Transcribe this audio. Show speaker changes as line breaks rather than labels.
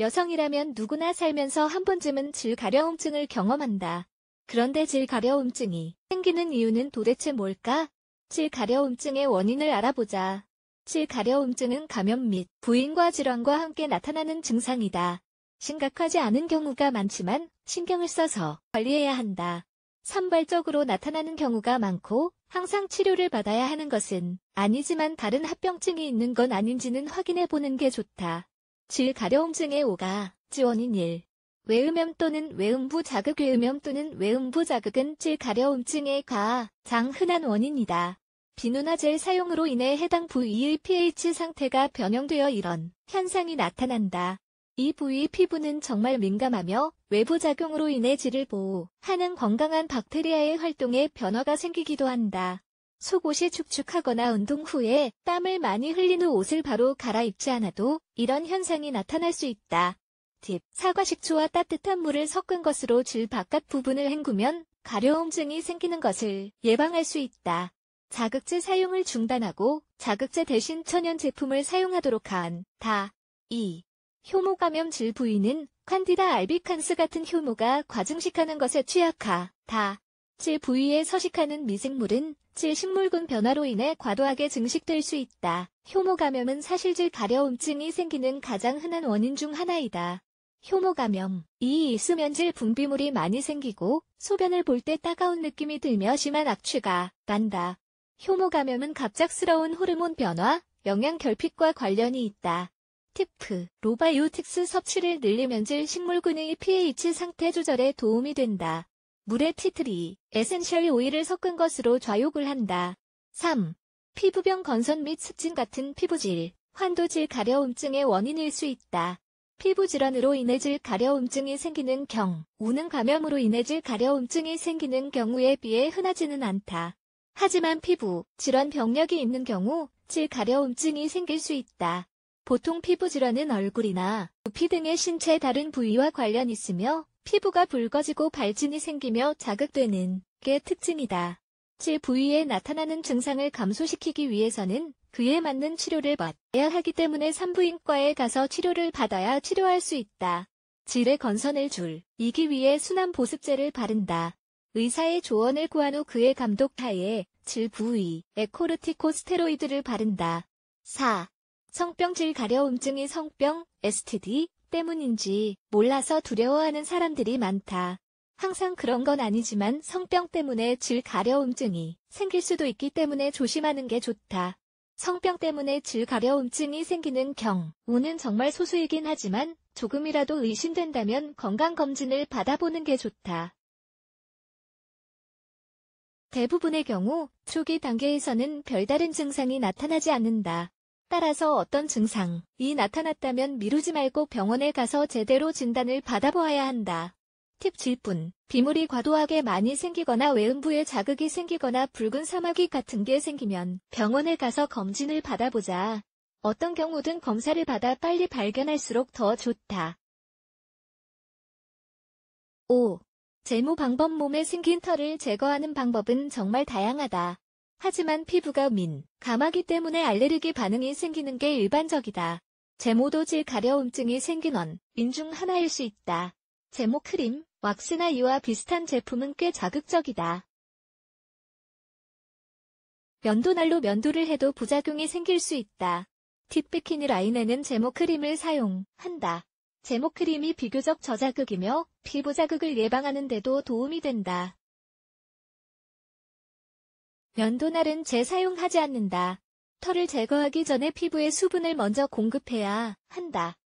여성이라면 누구나 살면서 한 번쯤은 질가려움증을 경험한다. 그런데 질가려움증이 생기는 이유는 도대체 뭘까? 질가려움증의 원인을 알아보자. 질가려움증은 감염 및 부인과 질환과 함께 나타나는 증상이다. 심각하지 않은 경우가 많지만 신경을 써서 관리해야 한다. 산발적으로 나타나는 경우가 많고 항상 치료를 받아야 하는 것은 아니지만 다른 합병증이 있는 건 아닌지는 확인해 보는 게 좋다. 질 가려움증의 오가 지원인 1. 외음염 또는 외음부 자극 외음염 또는 외음부 자극은 질 가려움증의 가장 흔한 원인이다. 비누나 젤 사용으로 인해 해당 부위의 pH 상태가 변형되어 이런 현상이 나타난다. 이 부위 피부는 정말 민감하며 외부 작용으로 인해 질을 보호하는 건강한 박테리아의 활동에 변화가 생기기도 한다. 속옷이 축축하거나 운동 후에 땀을 많이 흘린 후 옷을 바로 갈아입지 않아도 이런 현상이 나타날 수 있다. 팁. 사과 식초와 따뜻한 물을 섞은 것으로 질 바깥 부분을 헹구면 가려움증이 생기는 것을 예방할 수 있다. 자극제 사용을 중단하고 자극제 대신 천연 제품을 사용하도록 한다. 2. 효모 감염 질 부위는 칸디다 알비칸스 같은 효모가 과증식하는 것에 취약하다. 질 부위에 서식하는 미생물은 질 식물군 변화로 인해 과도하게 증식될 수 있다. 효모 감염은 사실질 가려움증이 생기는 가장 흔한 원인 중 하나이다. 효모 감염. 이 있으면 질 분비물이 많이 생기고 소변을 볼 때 따가운 느낌이 들며 심한 악취가 난다. 효모 감염은 갑작스러운 호르몬 변화, 영양 결핍과 관련이 있다. 티프, 로바이오틱스 섭취를 늘리면 질 식물군의 pH 상태 조절에 도움이 된다. 물에 티트리, 에센셜 오일을 섞은 것으로 좌욕을 한다. 3. 피부병 건선 및 습진 같은 피부질, 환도질 가려움증의 원인일 수 있다. 피부 질환으로 인해 질 가려움증이 생기는 경우, 는 감염으로 인해 질 가려움증이 생기는 경우에 비해 흔하지는 않다. 하지만 피부 질환 병력이 있는 경우 질 가려움증이 생길 수 있다. 보통 피부 질환은 얼굴이나 두피 등의 신체 다른 부위와 관련 있으며 피부가 붉어지고 발진이 생기며 자극되는 게 특징이다. 질 부위에 나타나는 증상을 감소시키기 위해서는 그에 맞는 치료를 받아야 하기 때문에 산부인과에 가서 치료를 받아야 치료할 수 있다. 질의 건선을 줄 이기 위해 순환 보습제를 바른다. 의사의 조언을 구한 후 그의 감독 하에 질 부위 에코르티코스테로이드를 바른다. 4. 성병질 가려움증이 성병, STD, 때문인지 몰라서 두려워하는 사람들이 많다. 항상 그런 건 아니지만 성병 때문에 질 가려움증이 생길 수도 있기 때문에 조심하는 게 좋다. 성병 때문에 질 가려움증이 생기는 경우는 정말 소수이긴 하지만 조금이라도 의심된다면 건강검진을 받아보는 게 좋다. 대부분의 경우 초기 단계에서는 별다른 증상이 나타나지 않는다. 따라서 어떤 증상이 나타났다면 미루지 말고 병원에 가서 제대로 진단을 받아보아야 한다. 팁 질뿐 비물이 과도하게 많이 생기거나 외음부에 자극이 생기거나 붉은 사마귀 같은 게 생기면 병원에 가서 검진을 받아보자. 어떤 경우든 검사를 받아 빨리 발견할수록 더 좋다. 5. 제모 방법 몸에 생긴 털을 제거하는 방법은 정말 다양하다. 하지만 피부가 민, 감하기 때문에 알레르기 반응이 생기는 게 일반적이다. 제모도질 가려움증이 생긴 원인 중 하나일 수 있다. 제모 크림, 왁스나 이와 비슷한 제품은 꽤 자극적이다. 면도날로 면도를 해도 부작용이 생길 수 있다. 딥비키니 라인에는 제모 크림을 사용한다. 제모 크림이 비교적 저자극이며 피부 자극을 예방하는 데도 도움이 된다. 면도날은 재사용하지 않는다. 털을 제거하기 전에 피부에 수분을 먼저 공급해야 한다.